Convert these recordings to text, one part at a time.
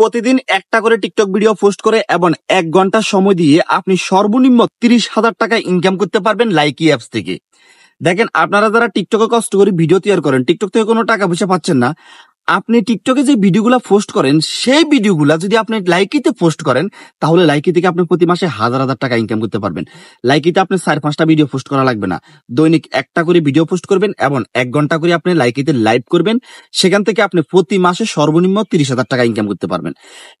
প্রতিদিন একটা করে টিকটক ভিডিও পোস্ট করে এবং এক ঘন্টা সময় দিয়ে আপনি সর্বনিম্ন তিরিশ হাজার টাকা ইনকাম করতে পারবেন লাইকি অ্যাপস থেকে দেখেন আপনারা যারা টিকটকে কষ্ট করে ভিডিও তৈরি করেন টিকটক থেকে কোনো টাকা পয়সা পাচ্ছেন না আপনি টিকটকে যে ভিডিওগুলো পোস্ট করেন সেই ভিডিওগুলো যদি আপনি লাইকিতে পোস্ট করেন তাহলে লাইকি থেকে আপনি প্রতি মাসে হাজার হাজার টাকা ইনকাম করতে পারবেন লাইকিতে আপনি চার পাঁচটা ভিডিও পোস্ট করা লাগবে না দৈনিক একটা করে ভিডিও পোস্ট করবেন এবং এক ঘন্টা করে আপনি লাইকিতে লাইভ করবেন সেখান থেকে আপনি প্রতি মাসে সর্বনিম্ন তিরিশ হাজার টাকা ইনকাম করতে পারবেন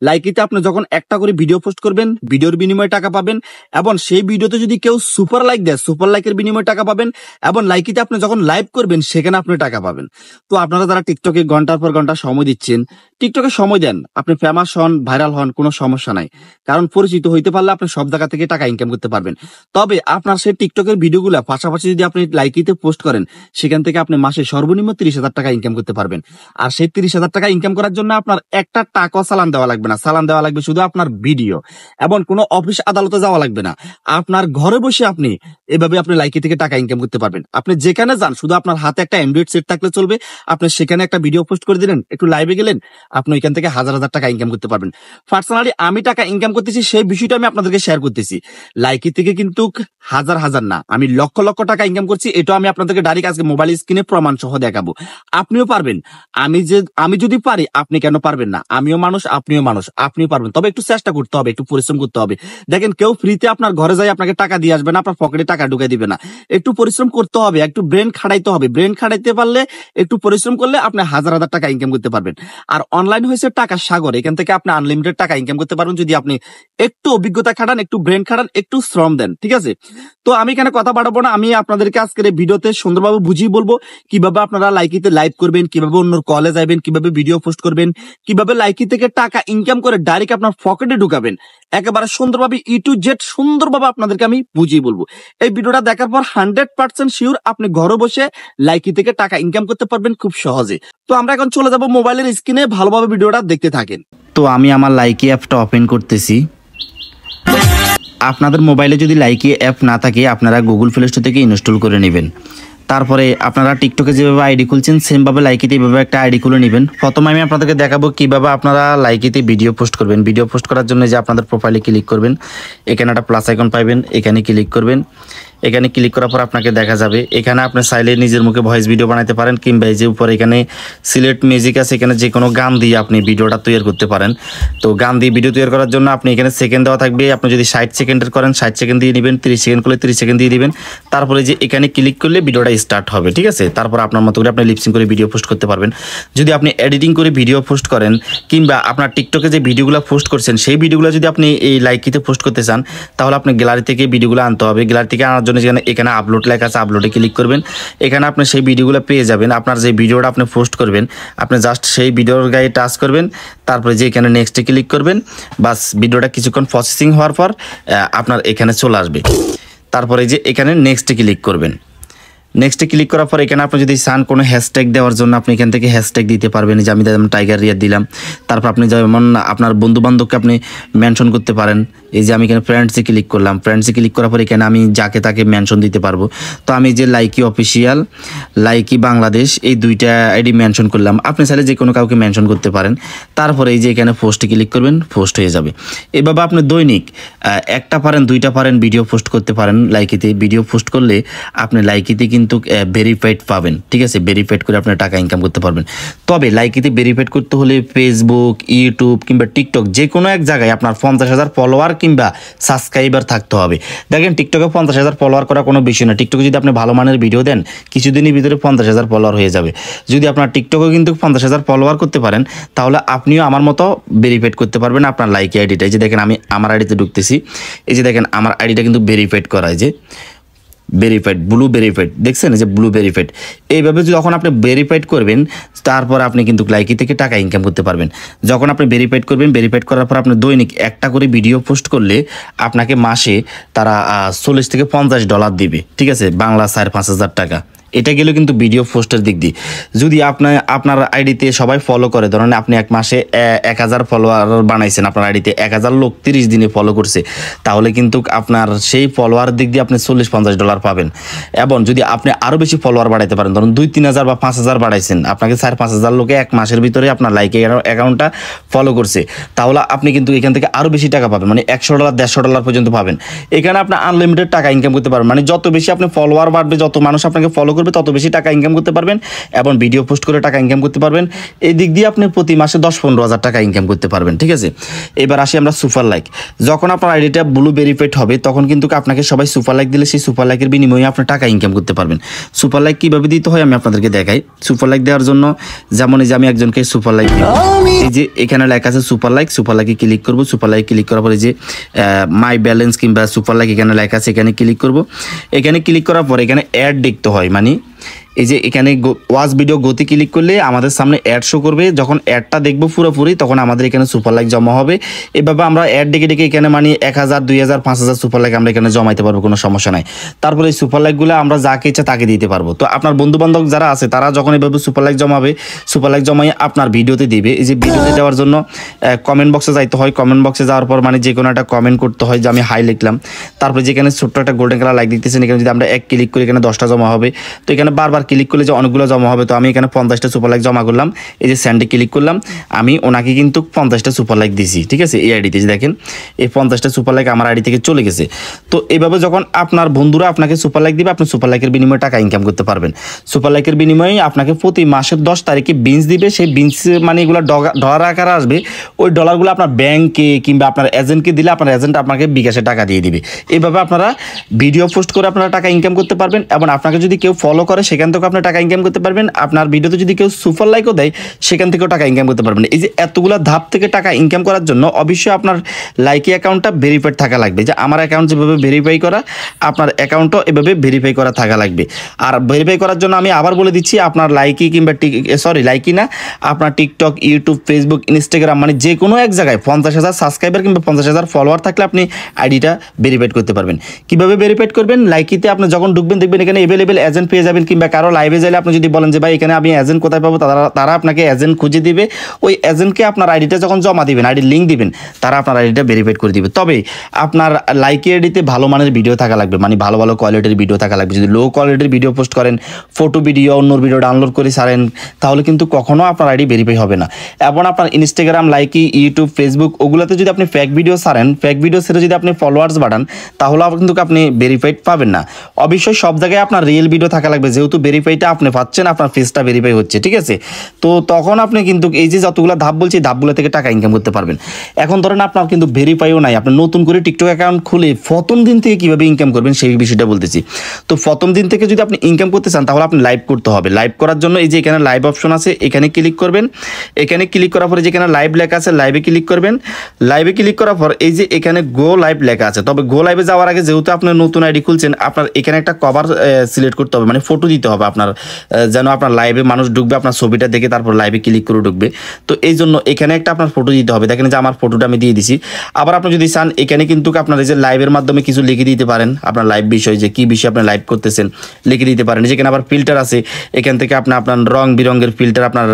লাইকিতে আপনি যখন একটা করে ভিডিও পোস্ট করবেন ভিডিওর বিনিময়ে টাকা পাবেন এবং সেই ভিডিওতে যদি কেউ সুপার লাইক দেয় সুপার লাইকের বিনিময়ে টাকা পাবেন এবং লাইকিতে আপনি যখন লাইভ করবেন সেখানে আপনি টাকা পাবেন তো আপনারা যারা টিকটকে ঘন্টার পর ঘন্টা সময় দিচ্ছেন টিকটকে সময় দেন আপনি ফেমাস হন ভাইরাল হন কোনো সমস্যা নাই কারণ পরিচিত হইতে পারলে আপনি সব জায়গা থেকে টাকা ইনকাম করতে পারবেন তবে আপনার সেই টিকটকের ভিডিওগুলো পাশাপাশি যদি আপনি লাইকিতে পোস্ট করেন সেখান থেকে আপনি মাসে সর্বনিম্ন তিরিশ হাজার টাকা ইনকাম করতে পারবেন আর সেই তিরিশ হাজার টাকা ইনকাম করার জন্য আপনার একটা টাকা সালান দেওয়া লাগবে না সালান দেওয়া লাগবে শুধু আপনার ভিডিও এবং কোনো অফিস আদালতে যাওয়া লাগবে না আপনার ঘরে বসে আপনি এভাবে আপনি লাইকি থেকে টাকা ইনকাম করতে পারবেন আপনি যেখানে যান শুধু আপনার হাতে একটা অ্যান্ড্রয়েড সেট থাকলে চলবে আপনি সেখানে একটা ভিডিও পোস্ট করে দিন বুঝলেন একটু লাইভে গেলেন আপনি ওইখান থেকে হাজার হাজার টাকা ইনকাম করতে পারবেন পার্সোনালি আমি টাকা ইনকাম করতেছি সেই বিষয়টা আমি আপনাদেরকে শেয়ার করতেছি লাইকি থেকে কিন্তু হাজার হাজার না আমি লক্ষ লক্ষ টাকা ইনকাম করছি এটা আমি আপনাদেরকে ডাইরেক্ট আজকে মোবাইল স্ক্রিনে প্রমাণ সহ দেখাবো আপনিও পারবেন আমি যে আমি যদি পারি আপনি কেন পারবেন না আমিও মানুষ আপনিও মানুষ আপনিও পারবেন তবে একটু চেষ্টা করতে হবে একটু পরিশ্রম করতে হবে দেখেন কেউ ফ্রিতে আপনার ঘরে যায় আপনাকে টাকা দিয়ে আসবে না আপনার পকেটে টাকা ঢুকে দিবে না একটু পরিশ্রম করতে হবে একটু ব্রেন খাটাইতে হবে ব্রেন খাটাইতে পারলে একটু পরিশ্রম করলে আপনি হাজার হাজার টাকা ইনকাম করতে পারবেন আর অনলাইন হয়েছে টাকা সাগর এখান থেকে আপনি আনলিমিটেড টাকা ইনকাম করতে পারবেন যদি আপনি একটু অভিজ্ঞতা খাটান একটু ব্রেন খাটান একটু শ্রম দেন ঠিক আছে তো আমি এখানে কথা বাড়াবো না আমি আপনাদেরকে আজকের এই ভিডিওতে সুন্দরভাবে বুঝিয়ে বলবো কিভাবে আপনারা লাইকিতে লাইভ করবেন কিভাবে অন্য কলে যাবেন কিভাবে ভিডিও পোস্ট করবেন কিভাবে লাইকি থেকে টাকা ইনকাম করে ডাইরেক্ট আপনার পকেটে ঢুকাবেন একেবারে সুন্দরভাবে ই টু জেড সুন্দরভাবে আপনাদেরকে আমি বুঝিয়ে বলবো এই ভিডিওটা দেখার পর হান্ড্রেড পার্সেন্ট শিওর আপনি ঘরে বসে লাইকি থেকে টাকা ইনকাম করতে পারবেন খুব সহজে তো আমরা এখন চলে যাব মোবাইলের স্ক্রিনে ভালোভাবে ভিডিওটা দেখতে থাকেন তো আমি আমার লাইকি অ্যাপটা ওপেন করতেছি আপনাদের মোবাইলে যদি লাইকি অ্যাপ না থাকে আপনারা গুগল প্লে স্টোর থেকে ইনস্টল করে নেবেন তারপরে আপনারা টিকটকে যেভাবে আইডি খুলছেন সেমভাবে লাইকিতে এইভাবে একটা আইডি খুলে নেবেন প্রথমে আমি আপনাদেরকে দেখাবো কীভাবে আপনারা লাইকিতে ভিডিও পোস্ট করবেন ভিডিও পোস্ট করার জন্য যে আপনাদের প্রোফাইলে ক্লিক করবেন এখানে একটা প্লাস আইকন পাইবেন এখানে ক্লিক করবেন এখানে ক্লিক করার পর আপনাকে দেখা যাবে এখানে আপনি চাইলে নিজের মুখে ভয়েস ভিডিও বানাতে পারেন কিংবা এই যে উপরে এখানে সিলেট মিউজিক আছে এখানে যে কোনো গান দিয়ে আপনি ভিডিওটা তৈরি করতে পারেন তো গান দিয়ে ভিডিও তৈরি করার জন্য আপনি এখানে সেকেন্ড দেওয়া থাকবে আপনি যদি ষাট সেকেন্ডের করেন ষাট সেকেন্ড দিয়ে নেবেন তিরিশ সেকেন্ড করলে তিরিশ সেকেন্ড দিয়ে দেবেন তারপরে যে এখানে ক্লিক করলে ভিডিওটা স্টার্ট হবে ঠিক আছে তারপর আপনার মতো করে আপনি লিপসিং করে ভিডিও পোস্ট করতে পারবেন যদি আপনি এডিটিং করে ভিডিও পোস্ট করেন কিংবা আপনার টিকটকে যে ভিডিওগুলো পোস্ট করছেন সেই ভিডিওগুলো যদি আপনি এই লাইকিতে পোস্ট করতে চান তাহলে আপনি গ্যালারি থেকে ভিডিওগুলো আনতে হবে গ্যালারি থেকে আনার জন্য যেখানে এখানে আপলোড লেখা আছে আপলোডে ক্লিক করবেন এখানে আপনি সেই ভিডিওগুলো পেয়ে যাবেন আপনার যে ভিডিওটা আপনি পোস্ট করবেন আপনি জাস্ট সেই ভিডিওর গায়ে টাচ করবেন তারপরে যে এখানে নেক্সটে ক্লিক করবেন বাস ভিডিওটা কিছুক্ষণ প্রসেসিং হওয়ার পর আপনার এখানে চলে আসবে তারপরে যে এখানে নেক্সটে ক্লিক করবেন নেক্সটে ক্লিক করার পর এখানে আপনি যদি চান কোনো হ্যাশট্যাগ দেওয়ার জন্য আপনি এখান থেকে হ্যাশট্যাগ দিতে পারবেন যে আমি যেমন টাইগার রিয়ার দিলাম তারপর আপনি যেমন আপনার বন্ধুবান্ধবকে আপনি মেনশন করতে পারেন এই যে আমি এখানে ফ্রেন্ডসে ক্লিক করলাম ফ্রেন্ডসে ক্লিক করার পর এখানে আমি যাকে তাকে মেনশন দিতে পারবো তো আমি যে লাইকি অফিসিয়াল লাইকি বাংলাদেশ এই দুইটা আইডি মেনশন করলাম আপনি চাইলে যে কোনো কাউকে মেনশন করতে পারেন তারপরে এই যে এখানে পোস্টে ক্লিক করবেন পোস্ট হয়ে যাবে এভাবে আপনি দৈনিক একটা পারেন দুইটা পারেন ভিডিও পোস্ট করতে পারেন লাইকিতে ভিডিও পোস্ট করলে আপনি লাইকিতে কিন্তু কিন্তু ভেরিফাইড পাবেন ঠিক আছে ভেরিফাইড করে আপনার টাকা ইনকাম করতে পারবেন তবে লাইকিতে ভেরিফাইড করতে হলে ফেসবুক ইউটিউব কিংবা টিকটক যে কোনো এক জায়গায় আপনার পঞ্চাশ হাজার ফলোয়ার কিংবা সাবস্ক্রাইবার থাকতে হবে দেখেন টিকটকে পঞ্চাশ হাজার ফলোয়ার করা কোনো বিষয় না টিকটকে যদি আপনি ভালো মানের ভিডিও দেন কিছুদিনের ভিতরে পঞ্চাশ হাজার ফলোয়ার হয়ে যাবে যদি আপনার টিকটকে কিন্তু পঞ্চাশ হাজার ফলোয়ার করতে পারেন তাহলে আপনিও আমার মতো ভেরিফাইড করতে পারবেন আপনার লাইকি আইডিটা এই যে দেখেন আমি আমার আইডিতে ঢুকতেছি এই যে দেখেন আমার আইডিটা কিন্তু ভেরিফাইড করা যে ভেরিফাইড ব্লু ভেরিফাইড দেখছেন যে ব্লু ভেরিফাইড এইভাবে যখন আপনি ভেরিফাইড করবেন তারপর আপনি কিন্তু লাইকি থেকে টাকা ইনকাম করতে পারবেন যখন আপনি ভেরিফাইড করবেন ভেরিফাইড করার পর আপনি দৈনিক একটা করে ভিডিও পোস্ট করলে আপনাকে মাসে তারা চল্লিশ থেকে পঞ্চাশ ডলার দিবে ঠিক আছে বাংলা সাড়ে পাঁচ হাজার টাকা এটা গেলেও কিন্তু ভিডিও পোস্টের দিক দিয়ে যদি আপনার আপনার আইডিতে সবাই ফলো করে ধরেন আপনি এক মাসে এক হাজার ফলোয়ার বানাইছেন আপনার আইডিতে এক হাজার লোক তিরিশ দিনে ফলো করছে তাহলে কিন্তু আপনার সেই ফলোয়ার দিক দিয়ে আপনি চল্লিশ পঞ্চাশ ডলার পাবেন এবং যদি আপনি আরও বেশি ফলোয়ার বাড়াইতে পারেন ধরুন দুই তিন হাজার বা পাঁচ হাজার বাড়াইছেন আপনাকে চার পাঁচ হাজার লোকে এক মাসের ভিতরে আপনার লাইক অ্যাকাউন্টটা ফলো করছে তাহলে আপনি কিন্তু এখান থেকে আরও বেশি টাকা পাবেন মানে একশো ডলার দেড়শো ডলার পর্যন্ত পাবেন এখানে আপনি আনলিমিটেড টাকা ইনকাম করতে পারবেন মানে যত বেশি আপনি ফলোয়ার বাড়বে যত মানুষ আপনাকে ফলো করবে তত বেশি টাকা ইনকাম করতে পারবেন এবং ভিডিও পোস্ট করে টাকা ইনকাম করতে পারবেন এই দিক দিয়ে আপনি প্রতি মাসে দশ পনেরো হাজার টাকা ইনকাম করতে পারবেন ঠিক আছে এবার আসি আমরা সুপার লাইক যখন আপনার আইডিটা ব্লু ভেরিফাইড হবে তখন কিন্তু আপনাকে সবাই সুপার লাইক দিলে সেই সুপার লাইকের বিনিময়ে আপনি টাকা ইনকাম করতে পারবেন সুপার লাইক কীভাবে দিতে হয় আমি আপনাদেরকে দেখাই সুপার লাইক দেওয়ার জন্য যেমন এই যে আমি একজনকে সুপার লাইক দিই এই যে এখানে এখানে লেখা আছে সুপার লাইক সুপার লাইকে ক্লিক করব সুপার লাইক ক্লিক করার পরে যে মাই ব্যালেন্স কিংবা সুপার লাইক এখানে লেখা আছে এখানে ক্লিক করব এখানে ক্লিক করার পরে এখানে অ্যাড দেখতে হয় মানে এই যে এখানে ওয়াচ ভিডিও গতি ক্লিক করলে আমাদের সামনে অ্যাড শো করবে যখন অ্যাডটা দেখবো পুরোপুরি তখন আমাদের এখানে সুপার লাইক জমা হবে এভাবে আমরা অ্যাড ডেকে ডেকে এখানে মানে এক হাজার দুই হাজার পাঁচ হাজার সুপার লাইক আমরা এখানে জমাইতে পারবো কোনো সমস্যা নাই তারপরে এই সুপার লাইকগুলো আমরা যাকে ইচ্ছা তাকে দিতে পারবো তো আপনার বন্ধুবান্ধব যারা আছে তারা যখন এভাবে সুপার লাইক জমাবে সুপার লাইক জমাই আপনার ভিডিওতে দিবে এই যে ভিডিওতে দেওয়ার জন্য কমেন্ট বক্সে যাইতে হয় কমেন্ট বক্সে যাওয়ার পর মানে যে কোনো একটা কমেন্ট করতে হয় যে আমি হাই লিখলাম তারপরে যেখানে ছোট্ট একটা গোল্ডেন কালার লাইক দিতেছেন এখানে যদি আমরা এক ক্লিক করি এখানে দশটা জমা হবে তো এখানে বারবার সুপার ক্লিক করলে যে অনেকগুলো জমা হবে তো আমি এখানে পঞ্চাশটা সুপার লাইক জমা করলাম এই যে স্যান্ডে ক্লিক করলাম আমি ওনাকে কিন্তু পঞ্চাশটা সুপার লাইক দিয়েছি ঠিক আছে এই আইডিতে দেখেন এই পঞ্চাশটা সুপার লাইক আমার আইডি থেকে চলে গেছে তো এইভাবে যখন আপনার বন্ধুরা আপনাকে সুপার লাইক দিবে আপনি সুপার লাইকের বিনিময়ে টাকা ইনকাম করতে পারবেন সুপার লাইকের বিনিময়ে আপনাকে প্রতি মাসের দশ তারিখে বিনস দিবে সেই বিনস মানে এগুলো ডলার আকারে আসবে ওই ডলারগুলো আপনার ব্যাংকে কিংবা আপনার এজেন্টকে দিলে আপনার এজেন্ট আপনাকে বিকাশে টাকা দিয়ে দিবে এভাবে আপনারা ভিডিও পোস্ট করে আপনারা টাকা ইনকাম করতে পারবেন এবং আপনাকে যদি কেউ ফলো করে সেখান থেকেও আপনি টাকা ইনকাম করতে পারবেন আপনার ভিডিওতে যদি কেউ সুপার লাইকও দেয় সেখান থেকেও টাকা ইনকাম করতে পারবেন এই যে এতগুলো ধাপ থেকে টাকা ইনকাম করার জন্য অবশ্যই আপনার লাইকি অ্যাকাউন্টটা ভেরিফাইড থাকা লাগবে যে আমার অ্যাকাউন্ট যেভাবে ভেরিফাই করা আপনার অ্যাকাউন্টও এভাবে ভেরিফাই করা থাকা লাগবে আর ভেরিফাই করার জন্য আমি আবার বলে দিচ্ছি আপনার লাইকি কিংবা সরি লাইকি না আপনার টিকটক ইউটিউব ফেসবুক ইনস্টাগ্রাম মানে যে কোনো এক জায়গায় পঞ্চাশ হাজার সাবস্ক্রাইবার কিংবা পঞ্চাশ হাজার ফলোয়ার থাকলে আপনি আইডিটা ভেরিফাইড করতে পারবেন কীভাবে ভেরিফাইড করবেন লাইকিতে আপনি যখন ঢুকবেন দেখবেন এখানে অ্যাভেলেবেল এজেন্ট পেয়ে যাবেন কিংবা কারো লাইভে যাইলে আপনি যদি বলেন যে ভাই এখানে আমি এজেন্ট কোথায় পাবো তারা তারা আপনাকে এজেন্ট খুঁজে দিবে ওই এজেন্টকে আপনার আইডিটা যখন জমা দিবেন আইডির লিঙ্ক দিবেন তারা আপনার আইডিটা ভেরিফাইড করে দিবে তবে আপনার লাইক আইডিতে ভালো মানের ভিডিও থাকা লাগবে মানে ভালো ভালো কোয়ালিটির ভিডিও থাকা লাগবে যদি লো কোয়ালিটির ভিডিও পোস্ট করেন ফটো ভিডিও অন্য ভিডিও ডাউনলোড করে সারেন তাহলে কিন্তু কখনও আপনার আইডি ভেরিফাই হবে না এবং আপনার ইনস্টাগ্রাম লাইকি ইউটিউব ফেসবুক ওগুলোতে যদি আপনি ফ্যাক ভিডিও সারেন ফ্যাক ভিডিও সেরে যদি আপনি ফলোয়ার্স বাড়ান তাহলে কিন্তু আপনি ভেরিফাইড পাবেন না অবশ্যই সব জায়গায় আপনার রিয়েল ভিডিও থাকা লাগবে যেহেতু ভেরিফাইটা আপনি পাচ্ছেন আপনার ফেসটা ভেরিফাই হচ্ছে ঠিক আছে তো তখন আপনি কিন্তু এই যে যতগুলো ধাপ বলছি ধাপগুলো থেকে টাকা ইনকাম করতে পারবেন এখন ধরেন আপনার কিন্তু ভেরিফাইও নাই আপনি নতুন করে টিকটক অ্যাকাউন্ট খুলে প্রথম দিন থেকে কীভাবে ইনকাম করবেন সেই বিষয়টা বলতেছি তো প্রথম দিন থেকে যদি আপনি ইনকাম করতে চান তাহলে আপনি লাইভ করতে হবে লাইভ করার জন্য এই যে এখানে লাইভ অপশন আছে এখানে ক্লিক করবেন এখানে ক্লিক করার পরে যেখানে লাইভ লেখা আছে লাইভে ক্লিক করবেন লাইভে ক্লিক করার পর এই যে এখানে গো লাইভ লেখা আছে তবে গো লাইভে যাওয়ার আগে যেহেতু আপনার নতুন আইডি খুলছেন আপনার এখানে একটা কভার সিলেক্ট করতে হবে মানে ফটো দিতে হবে হবে আপনার যেন আপনার লাইভে মানুষ ঢুকবে আপনার ছবিটা দেখে তারপর লাইভে ক্লিক করে ঢুকবে তো এই জন্য এখানে একটা আপনার ফটো দিতে হবে দেখেন যে আমার ফটোটা আমি দিয়ে দিছি আবার আপনি যদি চান এখানে কিন্তু আপনার এই যে লাইভের মাধ্যমে কিছু লিখে দিতে পারেন আপনার লাইভ বিষয় যে কি বিষয়ে আপনি লাইভ করতেছেন লিখে দিতে পারেন যেখানে আবার ফিল্টার আছে এখান থেকে আপনি আপনার রং বিরঙ্গের ফিল্টার আপনার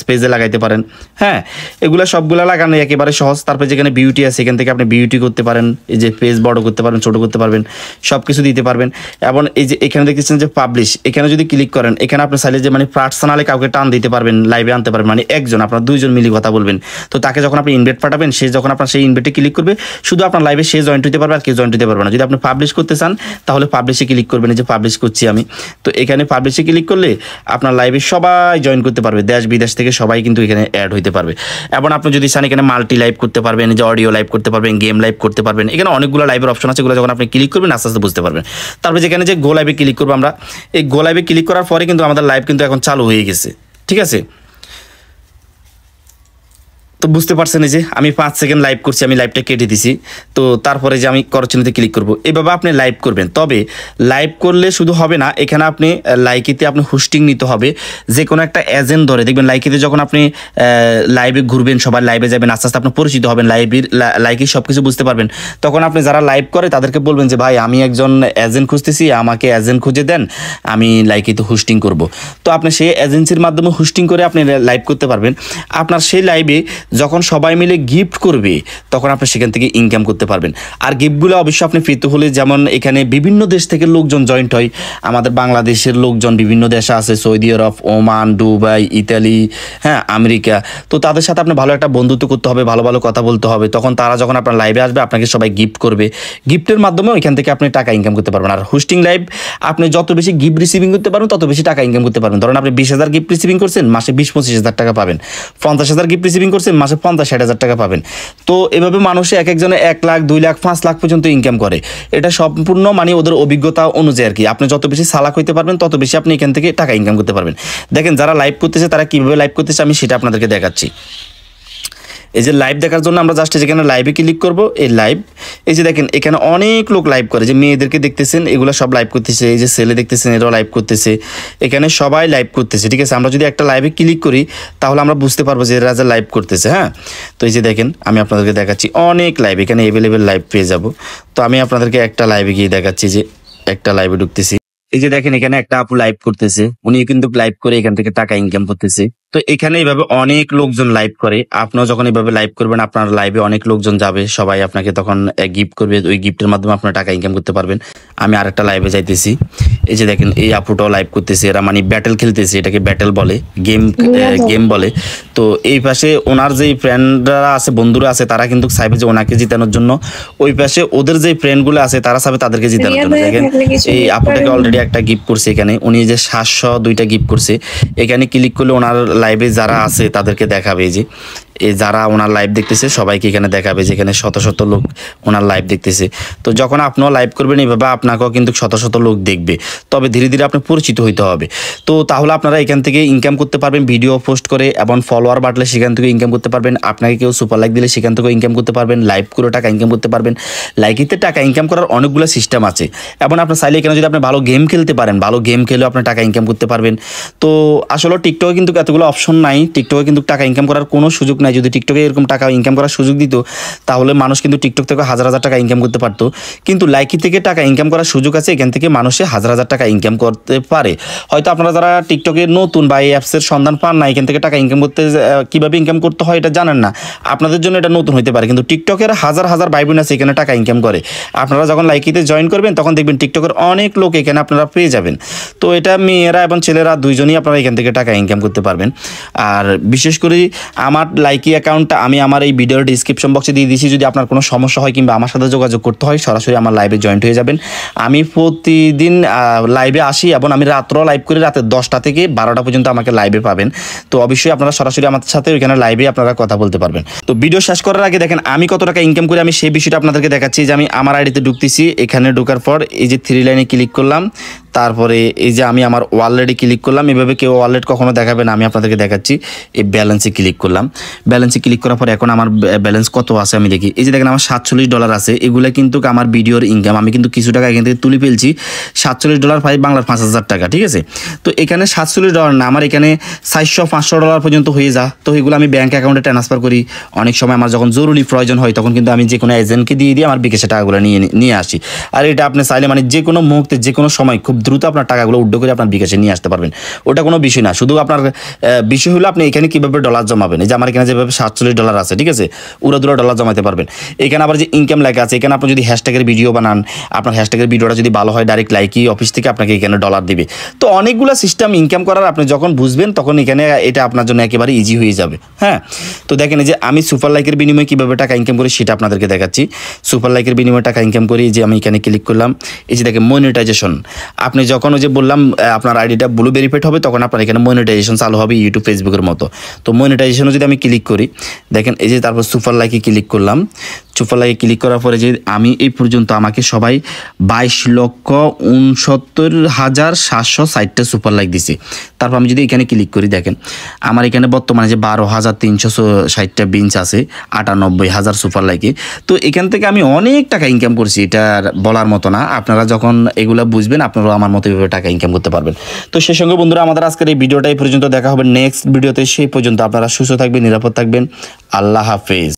স্পেজে লাগাইতে পারেন হ্যাঁ এগুলো সবগুলো লাগানো একেবারে সহজ তারপরে যেখানে বিউটি আছে এখান থেকে আপনি বিউটি করতে পারেন এই যে পেজ বড় করতে পারেন ছোট করতে পারবেন সব কিছু দিতে পারবেন এবং এই যে এখানে দেখতেছেন যে পাবলিশ এখানে যদি ক্লিক করেন এখানে আপনি চাইলে যে মানে পার্সোনালি কাউকে টান দিতে পারবেন লাইভে আনতে পারবেন মানে একজন আপনার দুইজন মিলি কথা বলবেন তো তাকে যখন আপনি ইনভেট পাঠাবেন সে যখন আপনার সেই ইনভেটে ক্লিক করবে শুধু আপনার লাইভে সে জয়েন্ট হতে পারবে আর কেউ জয়েন্ট হতে পারবে না যদি আপনি পাবলিশ করতে চান তাহলে পাবলিশে ক্লিক করবেন যে পাবলিশ করছি আমি তো এখানে পাবলিশে ক্লিক করলে আপনার লাইভে সবাই জয়েন করতে পারবে দেশ বিদেশ থেকে সবাই কিন্তু এখানে অ্যাড হতে পারবে এবং আপনি যদি চান এখানে মাল্টি লাইভ করতে পারবেন যে অডিও লাইভ করতে পারবেন গেম লাইভ করতে পারবেন এখানে অনেকগুলো লাইভের অপশন আছে যখন আপনি ক্লিক করবেন আস্তে আস্তে বুঝতে পারবেন তারপরে যেখানে যে গো লাইভে ক্লিক করবো আমরা এই গো লাইভে ক্লিক ক্লিক করার পরে কিন্তু আমাদের লাইভ কিন্তু এখন চালু হয়ে গেছে ঠিক আছে তো বুঝতে পারছেন যে আমি পাঁচ সেকেন্ড লাইভ করছি আমি লাইভটা কেটে দিছি তো তারপরে যে আমি করচিনিতে ক্লিক করব এভাবে আপনি লাইভ করবেন তবে লাইভ করলে শুধু হবে না এখানে আপনি লাইকিতে আপনি হোস্টিং নিতে হবে যে কোনো একটা এজেন্ট ধরে দেখবেন লাইকিতে যখন আপনি লাইভে ঘুরবেন সবার লাইভে যাবেন আস্তে আস্তে আপনি পরিচিত হবেন লাইভের লাইকি সব কিছু বুঝতে পারবেন তখন আপনি যারা লাইভ করে তাদেরকে বলবেন যে ভাই আমি একজন এজেন্ট খুঁজতেছি আমাকে এজেন্ট খুঁজে দেন আমি লাইকিতে হোস্টিং করব তো আপনি সেই এজেন্সির মাধ্যমে হোস্টিং করে আপনি লাইভ করতে পারবেন আপনার সেই লাইভে যখন সবাই মিলে গিফট করবে তখন আপনি সেখান থেকে ইনকাম করতে পারবেন আর গিফটগুলো অবশ্যই আপনি পেতে হলে যেমন এখানে বিভিন্ন দেশ থেকে লোকজন জয়েন্ট হয় আমাদের বাংলাদেশের লোকজন বিভিন্ন দেশে আছে Saudi Arab Oman Dubai Italy হ্যাঁ আমেরিকা তো তাদের সাথে আপনি ভালো একটা বন্ধুত্ব করতে হবে ভালো ভালো কথা বলতে হবে তখন তারা যখন আপনার লাইভে আসবে আপনাকে সবাই গিফট করবে গিফটের মাধ্যমে ওইখান থেকে আপনি টাকা ইনকাম করতে পারবেন আর হোস্টিং লাইভ আপনি যত বেশি গিফট রিসিভিং করতে পারবেন তত বেশি টাকা ইনকাম করতে পারবেন ধরুন আপনি বিশ হাজার গিফট রিসিভিং করছেন মাসে বিশ পঁচিশ হাজার টাকা পাবেন পঞ্চাশ হাজার গিফট রিসিভিং করছেন মাসে পঞ্চাশ ষাট হাজার টাকা পাবেন তো এভাবে মানুষে এক একজনে এক লাখ দুই লাখ পাঁচ লাখ পর্যন্ত ইনকাম করে এটা সম্পূর্ণ মানে ওদের অভিজ্ঞতা অনুযায়ী আর কি আপনি যত বেশি সালাক হইতে পারবেন তত বেশি আপনি এখান থেকে টাকা ইনকাম করতে পারবেন দেখেন যারা লাইভ করতেছে তারা কীভাবে লাইভ করতেছে আমি সেটা আপনাদেরকে দেখাচ্ছি এই যে লাইভ দেখার জন্য আমরা জাস্ট যেখানে লাইভে ক্লিক করব এই লাইভ এই যে দেখেন এখানে অনেক লোক লাইভ করে যে মেয়েদেরকে দেখতেছেন এগুলো সব লাইভ করতেছে এই যে ছেলে দেখতেছেন এরাও লাইভ করতেছে এখানে সবাই লাইভ করতেছে ঠিক আছে আমরা যদি একটা লাইভে ক্লিক করি তাহলে আমরা বুঝতে পারবো যে এরা যে লাইভ করতেছে হ্যাঁ তো এই যে দেখেন আমি আপনাদেরকে দেখাচ্ছি অনেক লাইভ এখানে অ্যাভেলেবেল লাইভ পেয়ে যাব তো আমি আপনাদেরকে একটা লাইভে গিয়ে দেখাচ্ছি যে একটা লাইভে ঢুকতেছি এই যে দেখেন এখানে একটা আপু লাইভ করতেছে উনি কিন্তু লাইভ করে এখান থেকে টাকা ইনকাম করতেছে তো এখানে এইভাবে অনেক লোকজন লাইভ করে আপনারা যখন এইভাবে লাইভ করবেন আপনার লাইভে অনেক লোকজন যাবে সবাই আপনাকে তখন গিফট করবে ওই গিফটের মাধ্যমে আপনার টাকা ইনকাম করতে পারবেন আমি আর একটা লাইভে যাইতেছি এই যে দেখেন এই আপুটাও লাইভ করতেছে এরা মানে ব্যাটেল খেলতেছে এটাকে ব্যাটেল বলে গেম গেম বলে তো এই পাশে ওনার যেই ফ্রেন্ডরা আছে বন্ধুরা আছে তারা কিন্তু চাইবে যে ওনাকে জিতানোর জন্য ওই পাশে ওদের যেই ফ্রেন্ডগুলো আছে তারা চাইবে তাদেরকে জিতানোর জন্য দেখেন এই আপুটাকে অলরেডি একটা গিফট করছে এখানে উনি যে সাতশো দুইটা গিফট করছে এখানে ক্লিক করলে ওনার লাইভে যারা আছে তাদেরকে দেখাবে যে যারা ওনার লাইভ দেখতেছে সবাইকে এখানে দেখাবে যেখানে শত শত লোক ওনার লাইভ দেখতেছে তো যখন আপনিও লাইভ করবেন এইভাবে আপনাকেও কিন্তু শত শত লোক দেখবে তবে ধীরে ধীরে আপনি পরিচিত হইতে হবে তো তাহলে আপনারা এখান থেকে ইনকাম করতে পারবেন ভিডিও পোস্ট করে এবং ফলোয়ার বাড়লে সেখান থেকে ইনকাম করতে পারবেন আপনাকে কেউ সুপার লাইক দিলে সেখান থেকেও ইনকাম করতে পারবেন লাইভ করে টাকা ইনকাম করতে পারবেন লাইকিতে টাকা ইনকাম করার অনেকগুলো সিস্টেম আছে এবং আপনার চাইলে এখানে যদি আপনি ভালো গেম খেলতে পারেন ভালো গেম খেলেও আপনি টাকা ইনকাম করতে পারবেন তো আসলে টিকটকে কিন্তু এতগুলো অপশন নাই টিকটকে কিন্তু টাকা ইনকাম করার কোনো সুযোগ নাই নাই যদি টিকটকে এরকম টাকা ইনকাম করার সুযোগ দিত তাহলে মানুষ কিন্তু টিকটক থেকে হাজার হাজার টাকা ইনকাম করতে পারতো কিন্তু লাইকি থেকে টাকা ইনকাম করার সুযোগ আছে এখান থেকে মানুষে হাজার হাজার টাকা ইনকাম করতে পারে হয়তো আপনারা যারা টিকটকে নতুন বা এই অ্যাপসের সন্ধান পান না এখান থেকে টাকা ইনকাম করতে কীভাবে ইনকাম করতে হয় এটা জানেন না আপনাদের জন্য এটা নতুন হতে পারে কিন্তু টিকটকের হাজার হাজার ভাই বোন আছে এখানে টাকা ইনকাম করে আপনারা যখন লাইকিতে জয়েন করবেন তখন দেখবেন টিকটকের অনেক লোক এখানে আপনারা পেয়ে যাবেন তো এটা মেয়েরা এবং ছেলেরা দুইজনই আপনারা এখান থেকে টাকা ইনকাম করতে পারবেন আর বিশেষ করে আমার লাইক নাইকি অ্যাকাউন্টটা আমি আমার এই ভিডিওর ডিসক্রিপশন বক্সে দিয়ে দিচ্ছি যদি আপনার কোনো সমস্যা হয় কিংবা আমার সাথে যোগাযোগ করতে হয় সরাসরি আমার লাইভে জয়েন্ট হয়ে যাবেন আমি প্রতিদিন লাইভে আসি এবং আমি রাত্র লাইভ করি রাতে দশটা থেকে বারোটা পর্যন্ত আমাকে লাইভে পাবেন তো অবশ্যই আপনারা সরাসরি আমার সাথে ওইখানে লাইভে আপনারা কথা বলতে পারবেন তো ভিডিও শেষ করার আগে দেখেন আমি কত টাকা ইনকাম করি আমি সেই বিষয়টা আপনাদেরকে দেখাচ্ছি যে আমি আমার আইডিতে ঢুকতেছি এখানে ঢোকার পর এই যে থ্রি লাইনে ক্লিক করলাম তারপরে এই যে আমি আমার ওয়ালেটে ক্লিক করলাম এভাবে কেউ ওয়ালেট কখনো দেখাবে না আমি আপনাদেরকে দেখাচ্ছি এই ব্যালেন্সে ক্লিক করলাম ব্যালেন্সে ক্লিক করার পর এখন আমার ব্যালেন্স কত আছে আমি দেখি এই যে দেখেন আমার সাতচল্লিশ ডলার আছে এগুলো কিন্তু আমার ভিডিওর ইনকাম আমি কিন্তু কিছু টাকা এখান থেকে তুলে ফেলছি সাতচল্লিশ ডলার ফাইভ বাংলার পাঁচ হাজার টাকা ঠিক আছে তো এখানে সাতচল্লিশ ডলার না আমার এখানে চারশো পাঁচশো ডলার পর্যন্ত হয়ে যা তো এগুলো আমি ব্যাঙ্ক অ্যাকাউন্টে ট্রান্সফার করি অনেক সময় আমার যখন জরুরি প্রয়োজন হয় তখন কিন্তু আমি যে কোনো এজেন্টকে দিয়ে দিয়ে আমার বিকেশে টাকাগুলো নিয়ে নিয়ে আসি আর এটা আপনি চাইলে মানে যে কোনো মুহূর্তে যে কোনো সময় খুব দ্রুত আপনার টাকাগুলো উড্ডো করে আপনার বিকাশে নিয়ে আসতে পারবেন ওটা কোনো বিষয় না শুধু আপনার বিষয় হলো আপনি এখানে কীভাবে ডলার জমাবেন এই যে আমার এখানে যেভাবে সাতচল্লিশ ডলার আছে ঠিক আছে উড়াদুরা ডলার জমাতে পারবেন এখানে আবার যে ইনকাম লেখা আছে এখানে আপনি যদি হ্যাশট্যাগের ভিডিও বানান আপনার হ্যাশট্যাগের ভিডিওটা যদি ভালো হয় ডাইরেক্ট লাইকি অফিস থেকে আপনাকে এখানে ডলার দিবে তো অনেকগুলো সিস্টেম ইনকাম করার আপনি যখন বুঝবেন তখন এখানে এটা আপনার জন্য একেবারে ইজি হয়ে যাবে হ্যাঁ তো দেখেন যে আমি সুপার লাইকের বিনিময়ে কীভাবে টাকা ইনকাম করি সেটা আপনাদেরকে দেখাচ্ছি সুপার লাইকের বিনিময়ে টাকা ইনকাম করি যে আমি এখানে ক্লিক করলাম এই যে দেখে মনিটাইজেশন আপনি যখন ওই যে বললাম আপনার আইডিটা ব্লু বেনিফিট হবে তখন আপনার এখানে মনিটাইজেশন চালু হবে ইউটিউব ফেসবুকের মতো তো মনিটাইজেশনও যদি আমি ক্লিক করি দেখেন এই যে তারপর সুপার লাইকে ক্লিক করলাম সুপার লাইকে ক্লিক করার পরে যে আমি এই পর্যন্ত আমাকে সবাই বাইশ লক্ষ উনসত্তর হাজার সাতশো ষাটটা সুপার লাইক দিছে তারপর আমি যদি এখানে ক্লিক করি দেখেন আমার এখানে বর্তমানে যে বারো হাজার তিনশো ষাটটা বিঞ্চ আছে আটানব্বই হাজার সুপার লাইকে তো এখান থেকে আমি অনেক টাকা ইনকাম করছি এটা বলার মতো না আপনারা যখন এগুলো বুঝবেন আপনারা আমার মতো এভাবে টাকা ইনকাম করতে পারবেন তো সেই সঙ্গে বন্ধুরা আমাদের আজকের এই ভিডিওটাই পর্যন্ত দেখা হবে নেক্সট ভিডিওতে সেই পর্যন্ত আপনারা সুস্থ থাকবেন নিরাপদ থাকবেন আল্লাহ হাফেজ